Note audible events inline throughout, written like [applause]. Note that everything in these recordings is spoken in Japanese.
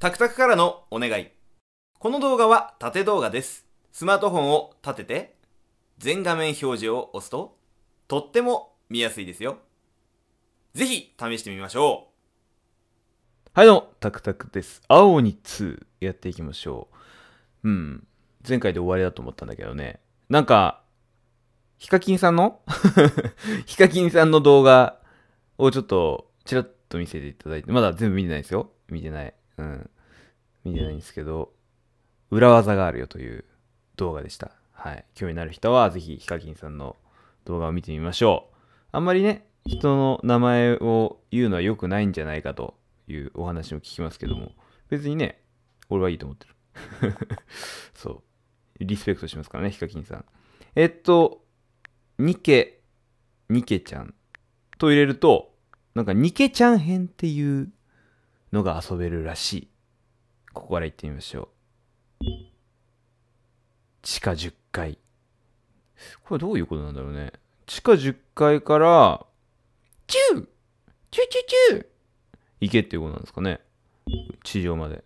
タクタクからのお願い。この動画は縦動画です。スマートフォンを立てて、全画面表示を押すと、とっても見やすいですよ。ぜひ試してみましょう。はいどうも、タクタクです。青に2やっていきましょう。うん。前回で終わりだと思ったんだけどね。なんか、ヒカキンさんの [laughs] ヒカキンさんの動画をちょっとちらっと見せていただいて、まだ全部見てないですよ。見てない。うん、見てないんですけど、裏技があるよという動画でした。はい。興味のある人は、ぜひ、ヒカキンさんの動画を見てみましょう。あんまりね、人の名前を言うのは良くないんじゃないかというお話も聞きますけども、別にね、俺はいいと思ってる。[laughs] そう。リスペクトしますからね、ヒカキンさん。えっと、ニケ、ニケちゃんと入れると、なんかニケちゃん編っていうのが遊べるらしい。ここから行ってみましょう。地下10階。これどういうことなんだろうね。地下10階から、チューチューチューチュー行けっていうことなんですかね。地上まで。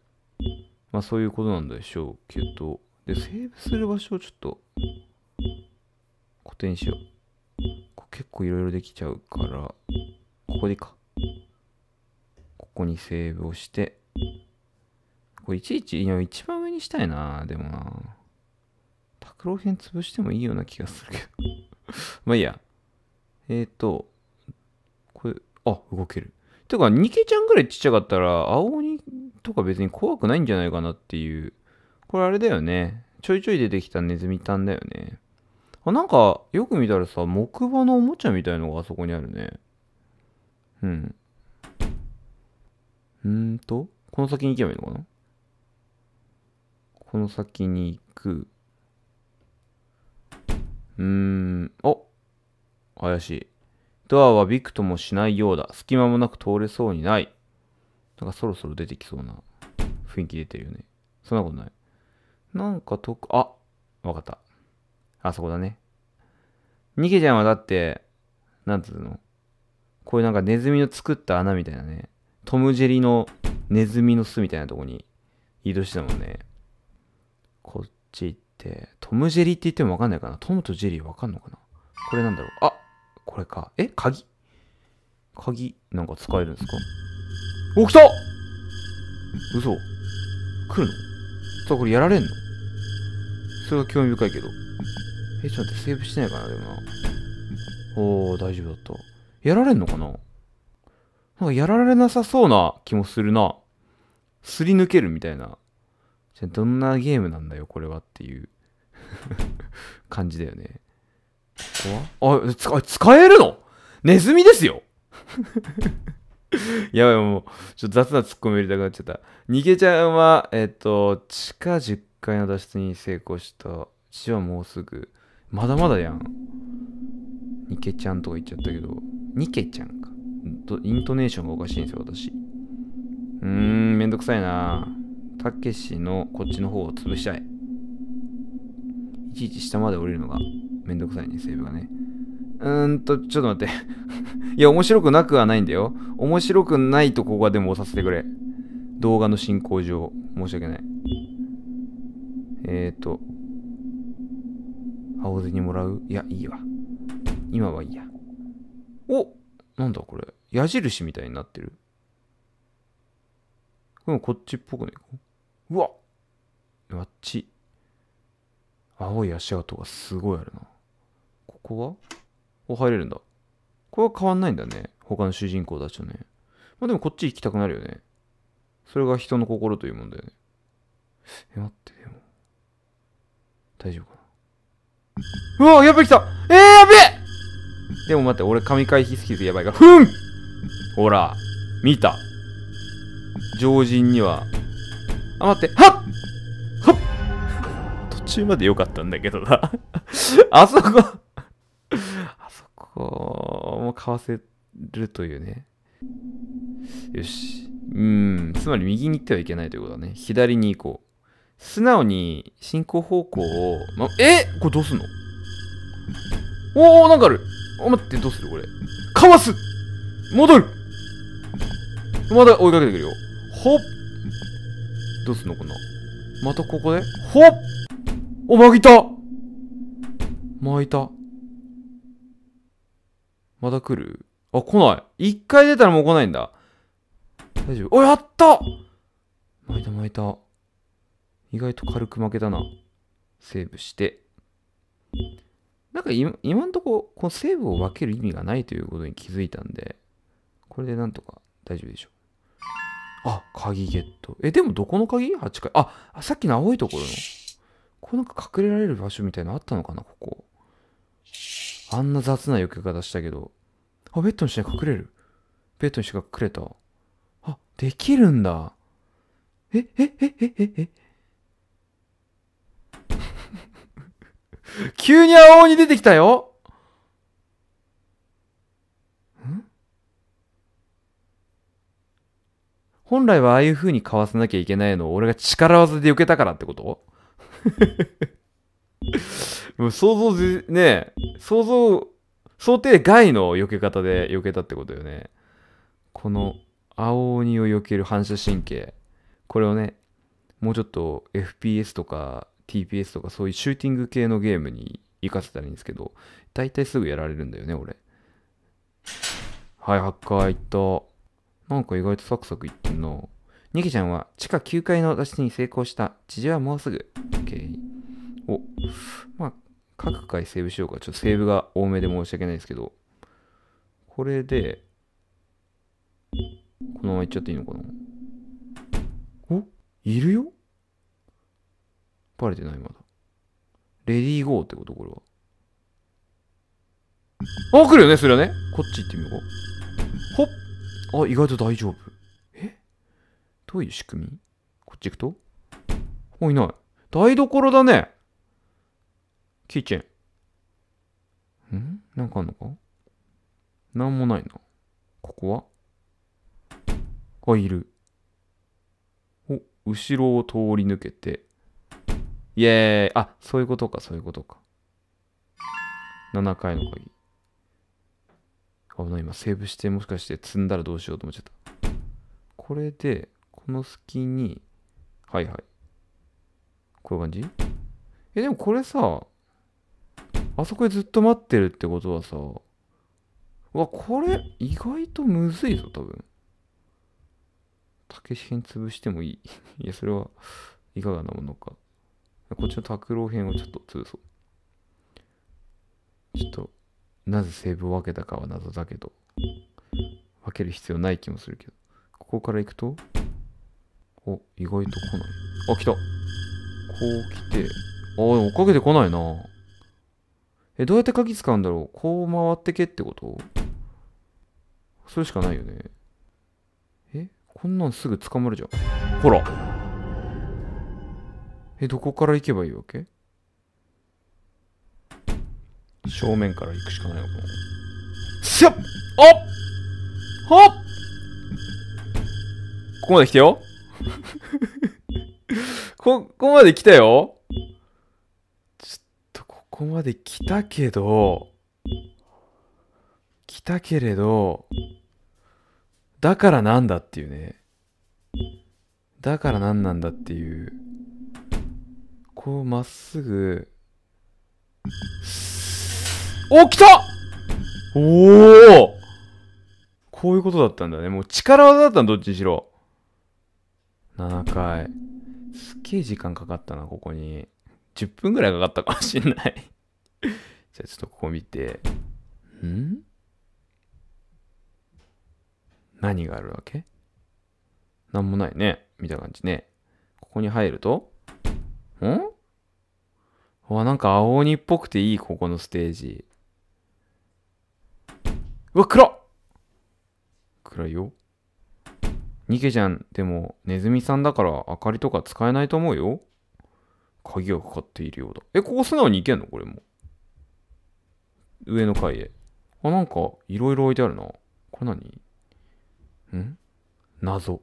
まあそういうことなんでしょうけど。で、セーブする場所をちょっと、固定にしよう。結構いろいろできちゃうから、ここでいいか。ここにセーブをして、これいちいち、いや、一番上にしたいな、でもな。拓郎編潰してもいいような気がするけど [laughs] まあいいや。えっ、ー、と、これ、あ、動ける。てか、ニケちゃんぐらいちっちゃかったら、青鬼とか別に怖くないんじゃないかなっていう。これあれだよね。ちょいちょい出てきたネズミタンだよね。あ、なんか、よく見たらさ、木馬のおもちゃみたいのがあそこにあるね。うん。うんと、この先に行けばいいのかなこの先に行く。うーん、お怪しい。ドアはびくともしないようだ。隙間もなく通れそうにない。なんかそろそろ出てきそうな雰囲気出てるよね。そんなことない。なんかとく、あわかった。あそこだね。ニケちゃんはだって、なんつうのこういうなんかネズミの作った穴みたいなね、トム・ジェリのネズミの巣みたいなとこに移動してたもんね。こっち行って、トム・ジェリって言ってもわかんないかな。トムとジェリーわかんのかなこれなんだろう。あこれか。え鍵鍵なんか使えるんですかお、来た嘘来るのさあ、これやられんのそれは興味深いけど。え、ちょっと待って、セーブしてないかな、でもな。おー、大丈夫だった。やられんのかななんかやられなさそうな気もするな。すり抜けるみたいな。じゃどんなゲームなんだよ、これはっていう [laughs] 感じだよね。ここはあ使、使えるのネズミですよ [laughs] やばい、もう、ちょっと雑なツッコミ入れたくなっちゃった。逃げちゃんは、えっ、と、地下10階の脱出に成功した。死はもうすぐ。まだまだやん。ニケちゃんとか言っちゃったけど、ニケちゃんイントネーションがおかしいんですよ、私。うーん、めんどくさいなたけしのこっちの方を潰したい。いちいち下まで降りるのがめんどくさいね、セーブがね。うーんと、ちょっと待って [laughs] いや、面白くなくはないんだよ。面白くないとこはでも押させてくれ。動画の進行上。申し訳ない。えっ、ー、と。青銭もらういや、いいわ。今はいいや。おなんだこれ。矢印みたいになってる。これもこっちっぽくね。うわあっち。青い足跡がすごいあるな。ここはお、入れるんだ。ここは変わんないんだね。他の主人公たちとね。まあでもこっち行きたくなるよね。それが人の心というもんだよね。え、待って、でも。大丈夫かな。うわやっぱ来たえー、やべえでも待って、俺神回避スキルやばいから。ふんほら、見た。常人には。あ、待って、はっはっ途中まで良かったんだけどな [laughs] あそこあそこもかわせるというね。よし。うん、つまり右に行ってはいけないということだね。左に行こう。素直に進行方向を、ま、えこれどうすんのおおなんかあるお、待って、どうするこれ。かわす戻るまだ追いかけてくるよ。ほっどうすんのこんな。またここでほっお、巻いた巻いた。まだ来るあ、来ない。一回出たらもう来ないんだ。大丈夫。お、やった巻いた巻いた。意外と軽く負けたな。セーブして。なんか今今んとこ、このセーブを分ける意味がないということに気づいたんで、これでなんとか大丈夫でしょう。あ、鍵ゲット。え、でもどこの鍵 ?8 階。あ、さっきの青いところの。こうなんか隠れられる場所みたいなのあったのかな、ここ。あんな雑な避け方したけど。あ、ベッドの下に隠れる。ベッドの下が隠れた。あ、できるんだ。え、え、え、え、え、え、急に青鬼出てきたよ本来はああいう風にかわさなきゃいけないのを俺が力技で避けたからってこと [laughs] もう想像ね想像、想定外の避け方で避けたってことよね。この青鬼を避ける反射神経。これをね、もうちょっと FPS とか TPS とかそういうシューティング系のゲームに活かせたらいいんですけど、大体すぐやられるんだよね、俺。はい、ハッカー行った。なんか意外とサクサクいってんな。ニキちゃんは地下9階の脱出に成功した。地上はもうすぐ。OK。お、まあ、各回セーブしようか。ちょっとセーブが多めで申し訳ないですけど。これで、このまま行っちゃっていいのかなおいるよバレてないまだ。レディーゴーってことこれは。あ、来るよね、そりゃね。こっち行ってみようか。ほっ。あ、意外と大丈夫。えどういう仕組みこっち行くとお、いない。台所だね。キッチン。んなんかあんのかなんもないな。ここはあ、いる。お、後ろを通り抜けて。イエーイ。あ、そういうことか、そういうことか。7回の鍵。危ない、今セーブして、もしかして積んだらどうしようと思っちゃった。これで、この隙に、はいはい。こういう感じえ、でもこれさ、あそこでずっと待ってるってことはさ、うわ、これ、意外とむずいぞ、多分。竹し編潰してもいい。[laughs] いや、それは、いかがなものか。こっちの拓郎編をちょっと潰そう。ちょっと、なぜセーブを分けたかは謎だけど、分ける必要ない気もするけど。ここから行くと、お、意外と来ない。あ、来た。こう来て、あ、でも追っかけて来ないな。え、どうやって鍵使うんだろうこう回ってけってことそれしかないよね。え、こんなんすぐ捕まるじゃん。ほらえ、どこから行けばいいわけ正面から行くしかないわ、もう。しゃっおっここまで来たよ [laughs] こ、ここまで来たよちょっとここまで来たけど、来たけれど、だからなんだっていうね。だから何なんだっていう。こをまっすぐおきたおおこういうことだったんだねもう力技だったのどっちにしろ7回すっげえ時間かかったなここに10分ぐらいかかったかもしんない [laughs] じゃあちょっとここ見てん何があるわけなんもないね。見た感じね。ここに入ると、んわ、なんか青鬼っぽくていい、ここのステージ。うわ、っ暗いよ。ニケちゃん、でも、ネズミさんだから明かりとか使えないと思うよ。鍵がかかっているようだ。え、ここ素直に行けんのこれも。上の階へ。あ、なんか、いろいろ置いてあるな。これ何ん謎。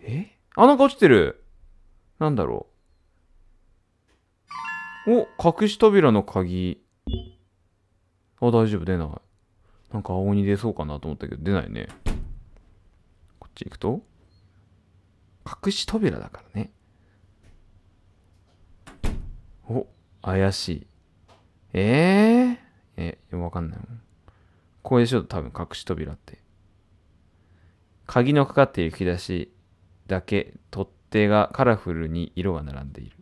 えあ、なんか落ちてる。なんだろうお、隠し扉の鍵。あ、大丈夫、出ない。なんか青鬼出そうかなと思ったけど、出ないね。こっち行くと隠し扉だからね。お、怪しい。えー、え、わかんないもん。これでしょ、多分隠し扉って。鍵のかかっている引き出しだけ取っ手がカラフルに色が並んでいる。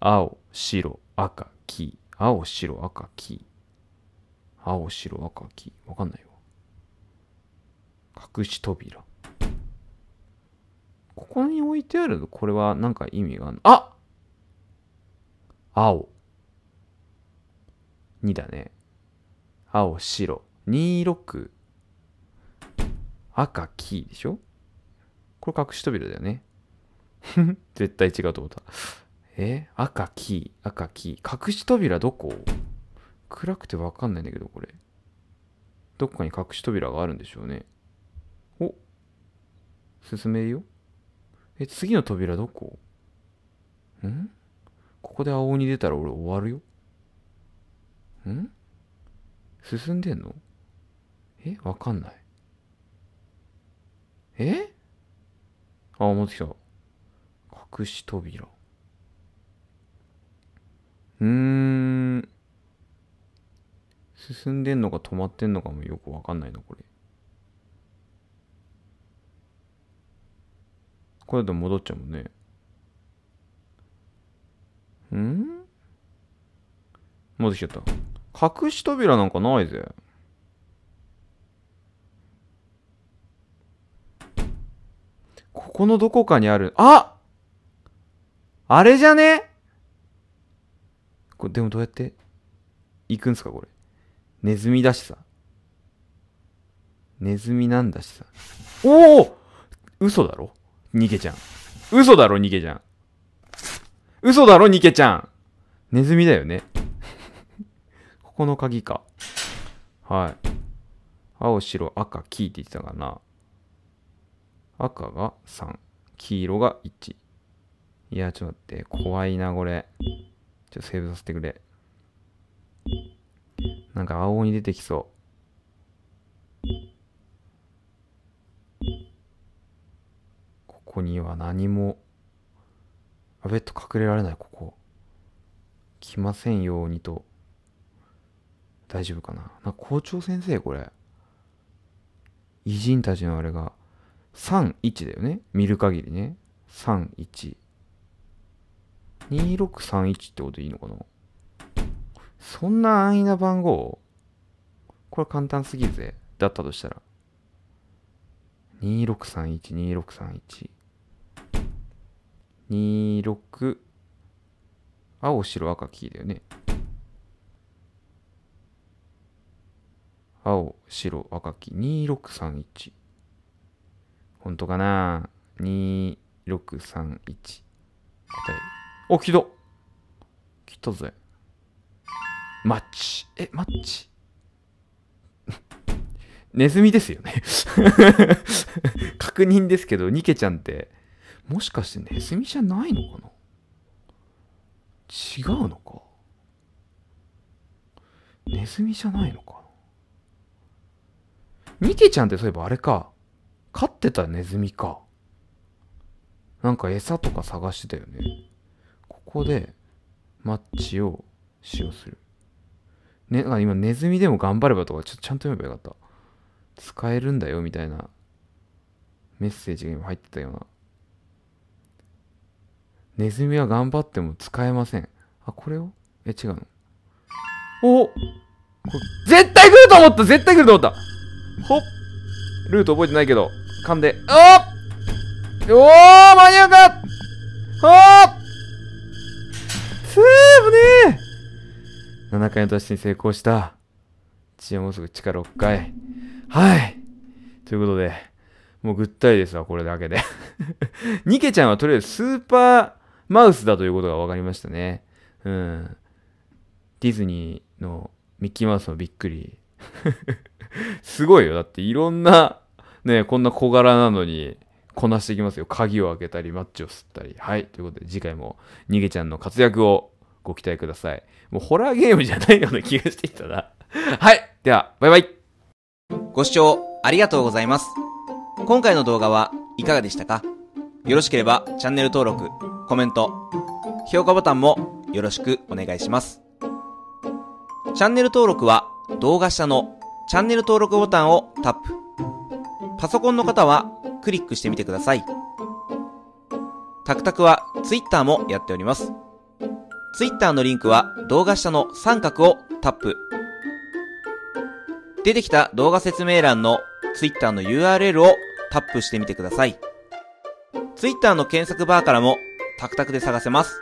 青、白、赤、黄。青、白、赤、黄。青、白、赤、黄。わかんないよ。隠し扉。ここに置いてあるこれはなんか意味があるあ青。2だね。青、白。26。赤、黄でしょこれ隠し扉だよね。[laughs] 絶対違うと思ったえ赤、黄、赤、黄。隠し扉どこ暗くてわかんないんだけど、これ。どっかに隠し扉があるんでしょうね。お進めるよ。え、次の扉どこんここで青に出たら俺終わるよ。ん進んでんのえわかんない。えあ、持ってきた。隠し扉。うーん。進んでんのか止まってんのかもよくわかんないな、これ。これだと戻っちゃうもんね。んまずてきちゃった。隠し扉なんかないぜ。ここのどこかにある。ああれじゃねこれでもどうやって行くんすかこれ。ネズミだしさ。ネズミなんだしさ。おお嘘だろニケちゃん。嘘だろニケちゃん。嘘だろニケちゃん。ネズミだよね。[laughs] ここの鍵か。はい。青、白、赤、黄って言ってたかな。赤が3。黄色が1。いや、ちょっと待って。怖いな、これ。ちょっとセーブさせてくれ。なんか青鬼出てきそう。ここには何も。あ、ベッド隠れられない、ここ。来ませんようにと。大丈夫かな。なんか校長先生、これ。偉人たちのあれが、3、1だよね。見る限りね。3、1。2631ってことでいいのかなそんな安易な番号これ簡単すぎるぜ。だったとしたら。2631、2631。26青白赤黄だよね青白赤黄2631本当かな2631答えお、来た。来たぜ。マッチ。え、マッチ [laughs] ネズミですよね [laughs] 確認ですけど、ニケちゃんって、もしかしてネズミじゃないのかな違うのかネズミじゃないのかニケちゃんってそういえばあれか。飼ってたネズミか。なんか餌とか探してたよね。ここでマッチを使用する。ね、あ今ネズミでも頑張ればとかちょっとちゃんと読めばよかった。使えるんだよみたいなメッセージが今入ってたような。ネズミは頑張っても使えません。あ、これをえ、違うの。おこ絶対来ると思った絶対来ると思ったほっルート覚えてないけど、噛んで。おお間に合うかおーすーね !7 回の達成に成功した。血はもうすぐ地下6回。はいということで、もうぐったりですわ、これだけで [laughs] ニケちゃんはとりあえずスーパーマウスだということが分かりましたね。うん。ディズニーのミッキーマウスもびっくり。[laughs] すごいよ。だっていろんな、ね、こんな小柄なのに、こなしていきますよ。鍵を開けたり、マッチを吸ったり。はい。ということで、次回も、逃げちゃんの活躍をご期待ください。もうホラーゲームじゃないような気がしてきたな。[laughs] はい。では、バイバイ。ご視聴ありがとうございます。今回の動画はいかがでしたかよろしければチャンネル登録、コメント、評価ボタンもよろしくお願いします。チャンネル登録は動画下のチャンネル登録ボタンをタップ。パソコンの方はクリックしてみてください。タクタクは Twitter もやっております。Twitter のリンクは動画下の三角をタップ。出てきた動画説明欄のツイッターの URL をタップしてみてください。Twitter の検索バーからもタクタクで探せます。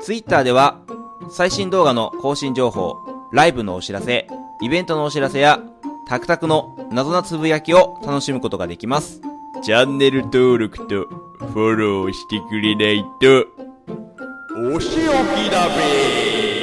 Twitter では最新動画の更新情報、ライブのお知らせ、イベントのお知らせやタクタクの謎なつぶやきを楽しむことができます。チャンネル登録とフォローしてくれないと、お仕置きだべ